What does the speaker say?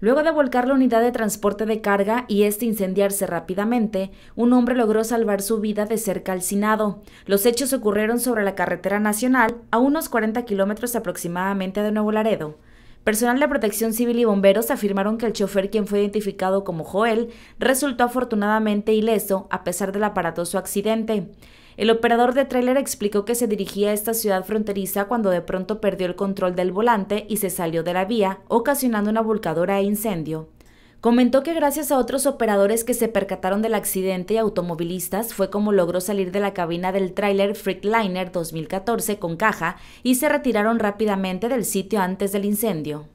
Luego de volcar la unidad de transporte de carga y este incendiarse rápidamente, un hombre logró salvar su vida de ser calcinado. Los hechos ocurrieron sobre la carretera nacional, a unos 40 kilómetros aproximadamente de Nuevo Laredo. Personal de protección civil y bomberos afirmaron que el chofer, quien fue identificado como Joel, resultó afortunadamente ileso a pesar del aparatoso accidente. El operador de tráiler explicó que se dirigía a esta ciudad fronteriza cuando de pronto perdió el control del volante y se salió de la vía, ocasionando una volcadora e incendio. Comentó que gracias a otros operadores que se percataron del accidente y automovilistas fue como logró salir de la cabina del tráiler Freightliner 2014 con caja y se retiraron rápidamente del sitio antes del incendio.